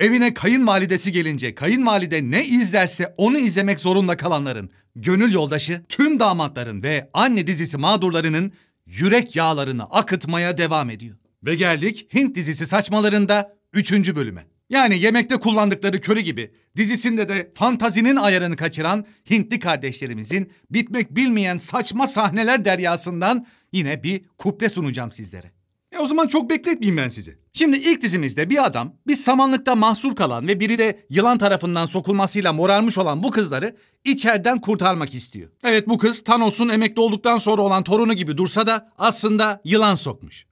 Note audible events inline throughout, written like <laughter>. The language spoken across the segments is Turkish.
Evine kayınvalidesi gelince kayınvalide ne izlerse onu izlemek zorunda kalanların, gönül yoldaşı, tüm damatların ve anne dizisi mağdurlarının yürek yağlarını akıtmaya devam ediyor. Ve geldik Hint dizisi saçmalarında üçüncü bölüme. Yani yemekte kullandıkları köri gibi dizisinde de fantazinin ayarını kaçıran Hintli kardeşlerimizin bitmek bilmeyen saçma sahneler deryasından yine bir kuple sunacağım sizlere. E o zaman çok bekletmeyeyim ben sizi. Şimdi ilk dizimizde bir adam bir samanlıkta mahsur kalan ve biri de yılan tarafından sokulmasıyla morarmış olan bu kızları içeriden kurtarmak istiyor. Evet bu kız Thanos'un emekli olduktan sonra olan torunu gibi dursa da aslında yılan sokmuş.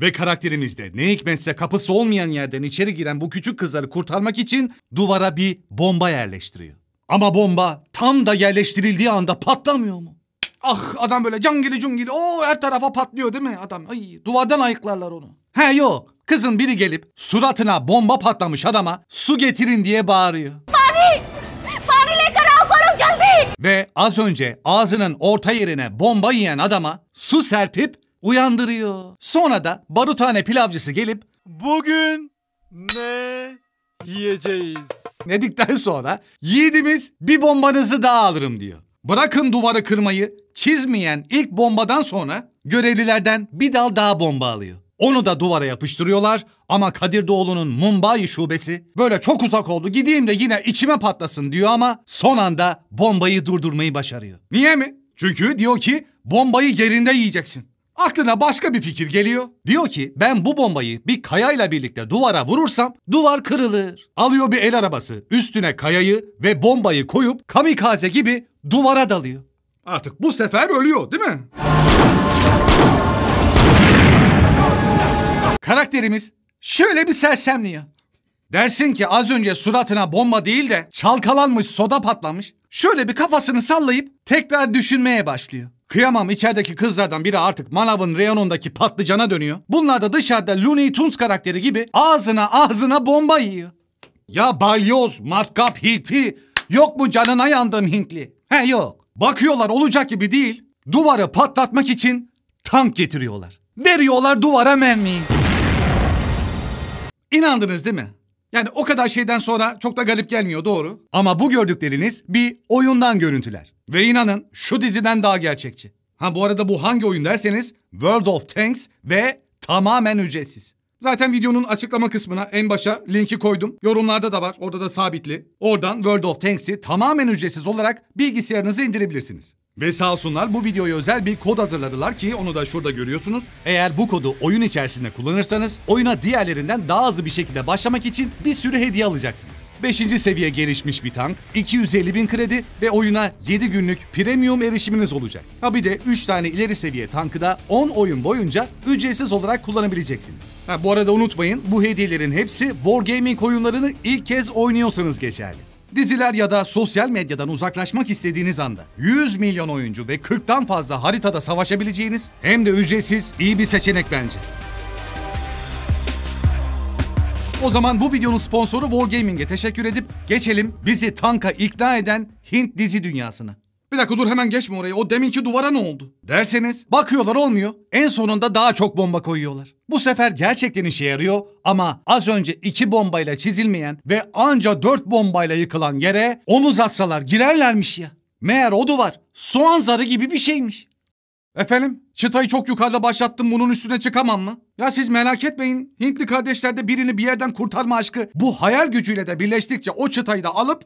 Ve karakterimizde ne hikmetse kapısı olmayan yerden içeri giren bu küçük kızları kurtarmak için duvara bir bomba yerleştiriyor. Ama bomba tam da yerleştirildiği anda patlamıyor mu? Ah adam böyle cangili cungili o her tarafa patlıyor değil mi adam? Ay duvardan ayıklarlar onu. He yok. Kızın biri gelip suratına bomba patlamış adama su getirin diye bağırıyor. Pani! Pani lekar geldi! Ve az önce ağzının orta yerine bomba yiyen adama su serpip uyandırıyor. Sonra da barutane pilavcısı gelip Bugün ne yiyeceğiz? dedikten sonra yiğidimiz bir bombanızı daha alırım diyor. Bırakın duvarı kırmayı çizmeyen ilk bombadan sonra görevlilerden bir dal daha bomba alıyor. Onu da duvara yapıştırıyorlar ama Kadir Doğulu'nun Mumbai şubesi böyle çok uzak oldu gideyim de yine içime patlasın diyor ama son anda bombayı durdurmayı başarıyor. Niye mi? Çünkü diyor ki bombayı yerinde yiyeceksin. Aklına başka bir fikir geliyor. Diyor ki ben bu bombayı bir kayayla birlikte duvara vurursam duvar kırılır. Alıyor bir el arabası üstüne kayayı ve bombayı koyup kamikaze gibi duvara dalıyor. Artık bu sefer ölüyor değil mi? Karakterimiz şöyle bir sersemliyor. Dersin ki az önce suratına bomba değil de çalkalanmış soda patlamış. Şöyle bir kafasını sallayıp tekrar düşünmeye başlıyor. Kıyamam içerideki kızlardan biri artık manavın reyonundaki patlıcana dönüyor. Bunlar da dışarıda Looney Tunes karakteri gibi ağzına ağzına bomba yiyor. Ya balyoz, matkap, Hiti, yok mu canına yandım Hintli? He yok. Bakıyorlar olacak gibi değil. Duvarı patlatmak için tank getiriyorlar. Veriyorlar duvara mermiyi. İnandınız değil mi? Yani o kadar şeyden sonra çok da garip gelmiyor doğru. Ama bu gördükleriniz bir oyundan görüntüler. Ve inanın şu diziden daha gerçekçi. Ha bu arada bu hangi oyun derseniz World of Tanks ve tamamen ücretsiz. Zaten videonun açıklama kısmına en başa linki koydum. Yorumlarda da var. Orada da sabitli. Oradan World of Tanks'i tamamen ücretsiz olarak bilgisayarınıza indirebilirsiniz. Ve sağ olsunlar bu videoya özel bir kod hazırladılar ki onu da şurada görüyorsunuz. Eğer bu kodu oyun içerisinde kullanırsanız oyuna diğerlerinden daha hızlı bir şekilde başlamak için bir sürü hediye alacaksınız. 5. seviye gelişmiş bir tank, 250 bin kredi ve oyuna 7 günlük premium erişiminiz olacak. Ha bir de 3 tane ileri seviye tankı da 10 oyun boyunca ücretsiz olarak kullanabileceksiniz. Ha bu arada unutmayın bu hediyelerin hepsi Wargaming oyunlarını ilk kez oynuyorsanız geçerli. Diziler ya da sosyal medyadan uzaklaşmak istediğiniz anda 100 milyon oyuncu ve 40'tan fazla haritada savaşabileceğiniz hem de ücretsiz iyi bir seçenek bence. O zaman bu videonun sponsoru Wargaming'e teşekkür edip geçelim bizi tanka ikna eden Hint dizi dünyasına. Bir dakika dur hemen geçme orayı. O deminki duvara ne oldu? Derseniz bakıyorlar olmuyor. En sonunda daha çok bomba koyuyorlar. Bu sefer gerçekten işe yarıyor ama az önce iki bombayla çizilmeyen ve anca dört bombayla yıkılan yere onu uzatsalar girerlermiş ya. Meğer o duvar soğan zarı gibi bir şeymiş. Efendim çıtayı çok yukarıda başlattım bunun üstüne çıkamam mı? Ya siz merak etmeyin Hintli kardeşlerde birini bir yerden kurtarma aşkı bu hayal gücüyle de birleştikçe o çıtayı da alıp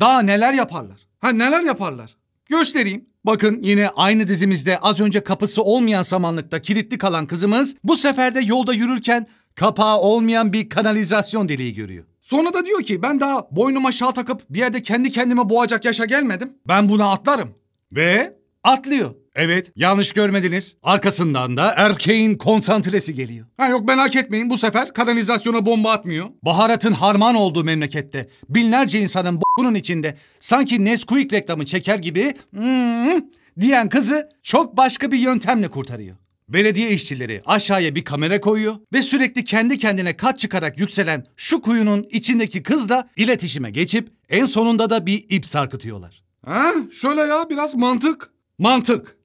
daha neler yaparlar. Ha neler yaparlar. Göstereyim. Bakın yine aynı dizimizde az önce kapısı olmayan samanlıkta kilitli kalan kızımız bu sefer de yolda yürürken kapağı olmayan bir kanalizasyon deliği görüyor. Sonra da diyor ki ben daha boynuma şal takıp bir yerde kendi kendime boğacak yaşa gelmedim. Ben buna atlarım. Ve atlıyor. Evet, yanlış görmediniz. Arkasından da erkeğin konsantresi geliyor. Ha yok merak etmeyin bu sefer kanalizasyona bomba atmıyor. Baharatın harman olduğu memlekette binlerce insanın bunun içinde sanki Nesquik reklamı çeker gibi hmm, diyen kızı çok başka bir yöntemle kurtarıyor. Belediye işçileri aşağıya bir kamera koyuyor ve sürekli kendi kendine kat çıkarak yükselen şu kuyunun içindeki kızla iletişime geçip en sonunda da bir ip sarkıtıyorlar. Ha? Şöyle ya biraz mantık. Mantık.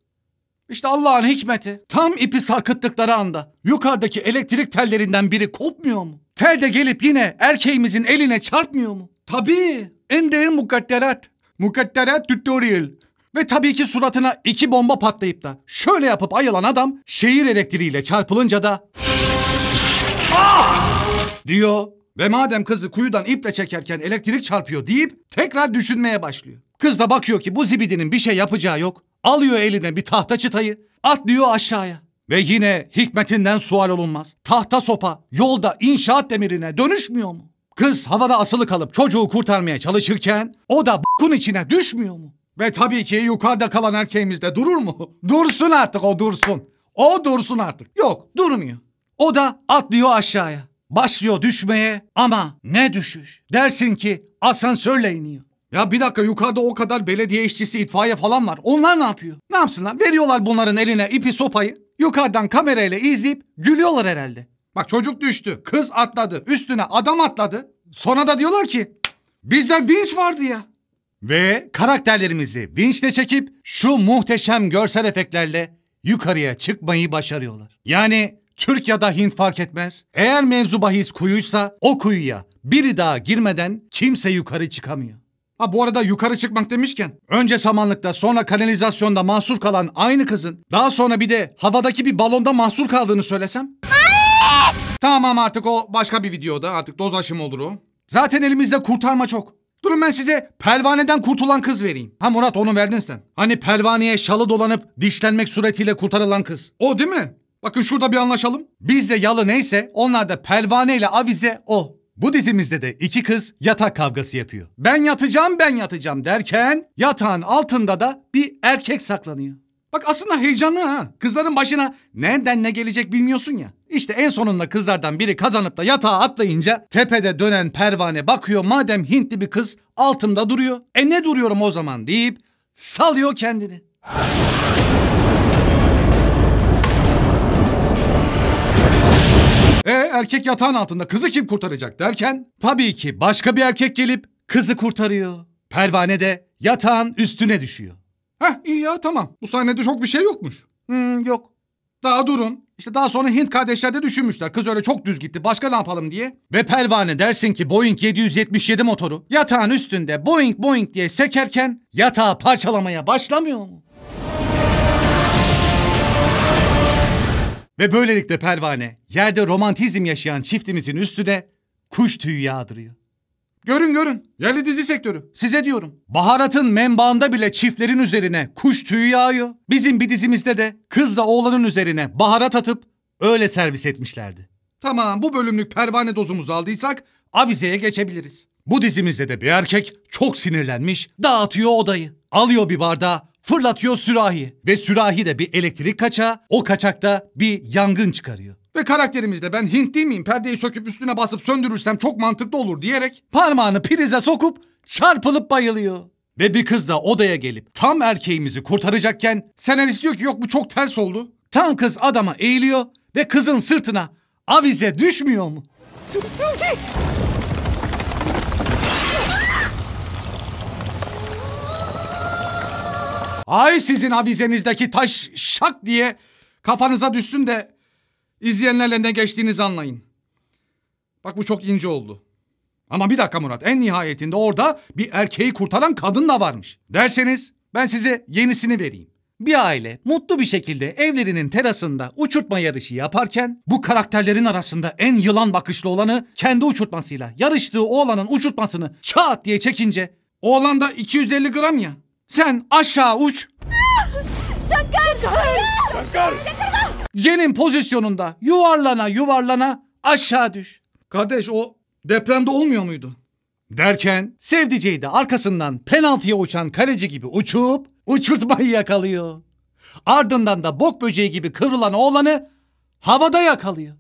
İşte Allah'ın hikmeti. Tam ipi sarkıttıkları anda yukarıdaki elektrik tellerinden biri kopmuyor mu? Tel de gelip yine erkeğimizin eline çarpmıyor mu? Tabii. En değerli mukadderat. Mukadderat tutorial. Ve tabii ki suratına iki bomba patlayıp da şöyle yapıp ayılan adam şehir elektriğiyle çarpılınca da... Ah! Diyor ve madem kızı kuyudan iple çekerken elektrik çarpıyor deyip tekrar düşünmeye başlıyor. Kız da bakıyor ki bu zibidinin bir şey yapacağı yok. Alıyor eline bir tahta çıtayı, atlıyor aşağıya. Ve yine hikmetinden sual olunmaz. Tahta sopa yolda inşaat demirine dönüşmüyor mu? Kız havada asılı kalıp çocuğu kurtarmaya çalışırken o da b***un içine düşmüyor mu? Ve tabii ki yukarıda kalan erkeğimiz de durur mu? <laughs> Dursun artık o dursun. O dursun artık. Yok durmuyor. O da atlıyor aşağıya. Başlıyor düşmeye ama ne düşüş. Dersin ki asansörle iniyor. Ya bir dakika yukarıda o kadar belediye işçisi, itfaiye falan var. Onlar ne yapıyor? Ne yapsınlar? Veriyorlar bunların eline ipi sopayı. Yukarıdan kamerayla izleyip gülüyorlar herhalde. Bak çocuk düştü, kız atladı, üstüne adam atladı. Sonra da diyorlar ki bizde vinç vardı ya. Ve karakterlerimizi vinçle çekip şu muhteşem görsel efektlerle yukarıya çıkmayı başarıyorlar. Yani Türk ya da Hint fark etmez. Eğer mevzu bahis kuyuysa o kuyuya biri daha girmeden kimse yukarı çıkamıyor. Ha bu arada yukarı çıkmak demişken önce samanlıkta sonra kanalizasyonda mahsur kalan aynı kızın daha sonra bir de havadaki bir balonda mahsur kaldığını söylesem? tamam artık o başka bir videoda artık doz aşımı olur o. Zaten elimizde kurtarma çok. Durun ben size pervaneden kurtulan kız vereyim. Ha Murat onu verdin sen. Hani pervaneye şalı dolanıp dişlenmek suretiyle kurtarılan kız. O değil mi? Bakın şurada bir anlaşalım. Bizde yalı neyse onlar da pervaneyle avize o. Bu dizimizde de iki kız yatak kavgası yapıyor. Ben yatacağım ben yatacağım derken yatağın altında da bir erkek saklanıyor. Bak aslında heyecanlı ha. Kızların başına nereden ne gelecek bilmiyorsun ya. İşte en sonunda kızlardan biri kazanıp da yatağa atlayınca tepede dönen pervane bakıyor madem Hintli bir kız altımda duruyor. E ne duruyorum o zaman deyip salıyor kendini. E erkek yatağın altında kızı kim kurtaracak derken tabii ki başka bir erkek gelip kızı kurtarıyor. Pervane de yatağın üstüne düşüyor. Heh iyi ya tamam. Bu sahnede çok bir şey yokmuş. Hmm, yok. Daha durun. İşte daha sonra Hint kardeşler de düşünmüşler. Kız öyle çok düz gitti. Başka ne yapalım diye. Ve pervane dersin ki Boeing 777 motoru yatağın üstünde Boeing Boeing diye sekerken yatağı parçalamaya başlamıyor mu? Ve böylelikle pervane yerde romantizm yaşayan çiftimizin üstüne kuş tüyü yağdırıyor. Görün görün yerli dizi sektörü size diyorum. Baharatın menbaında bile çiftlerin üzerine kuş tüyü yağıyor. Bizim bir dizimizde de kızla oğlanın üzerine baharat atıp öyle servis etmişlerdi. Tamam bu bölümlük pervane dozumuzu aldıysak avizeye geçebiliriz. Bu dizimizde de bir erkek çok sinirlenmiş dağıtıyor odayı. Alıyor bir bardağı fırlatıyor sürahi ve sürahi de bir elektrik kaçağı o kaçakta bir yangın çıkarıyor. Ve karakterimizde ben Hint değil miyim perdeyi söküp üstüne basıp söndürürsem çok mantıklı olur diyerek parmağını prize sokup çarpılıp bayılıyor. Ve bir kız da odaya gelip tam erkeğimizi kurtaracakken senarist diyor ki yok bu çok ters oldu. Tam kız adama eğiliyor ve kızın sırtına avize düşmüyor mu? Ay sizin avizenizdeki taş şak diye kafanıza düşsün de izleyenlerle ne geçtiğinizi anlayın. Bak bu çok ince oldu. Ama bir dakika Murat en nihayetinde orada bir erkeği kurtaran kadın da varmış. Derseniz ben size yenisini vereyim. Bir aile mutlu bir şekilde evlerinin terasında uçurtma yarışı yaparken bu karakterlerin arasında en yılan bakışlı olanı kendi uçurtmasıyla yarıştığı oğlanın uçurtmasını çat diye çekince oğlan da 250 gram ya sen aşağı uç Şakar! Şakar! Cen'in pozisyonunda yuvarlana yuvarlana aşağı düş. Kardeş o depremde olmuyor muydu? Derken Sevdice'yi de arkasından penaltıya uçan kaleci gibi uçup uçurtmayı yakalıyor. Ardından da bok böceği gibi kırılan oğlanı havada yakalıyor.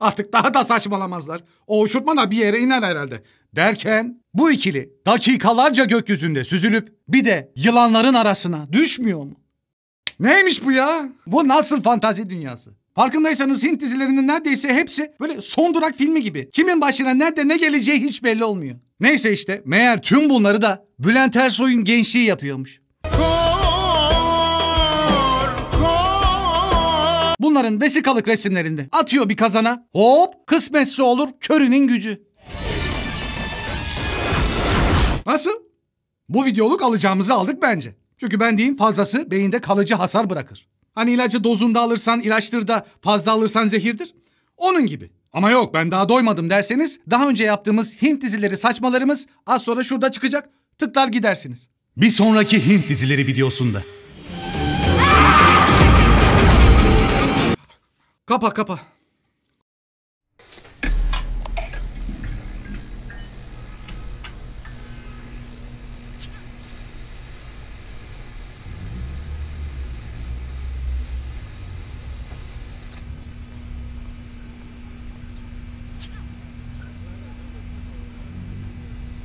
Artık daha da saçmalamazlar. O uçurtma da bir yere iner herhalde. Derken bu ikili dakikalarca gökyüzünde süzülüp bir de yılanların arasına düşmüyor mu? Neymiş bu ya? Bu nasıl fantazi dünyası? Farkındaysanız Hint dizilerinin neredeyse hepsi böyle son durak filmi gibi. Kimin başına nerede ne geleceği hiç belli olmuyor. Neyse işte meğer tüm bunları da Bülent Ersoy'un gençliği yapıyormuş. Bunların vesikalık resimlerinde atıyor bir kazana hop kısmetse olur körünün gücü. Nasıl? Bu videoluk alacağımızı aldık bence. Çünkü ben diyeyim fazlası beyinde kalıcı hasar bırakır. Hani ilacı dozunda alırsan ilaçtır da fazla alırsan zehirdir. Onun gibi. Ama yok ben daha doymadım derseniz daha önce yaptığımız Hint dizileri saçmalarımız az sonra şurada çıkacak. Tıklar gidersiniz. Bir sonraki Hint dizileri videosunda. kapa kapa.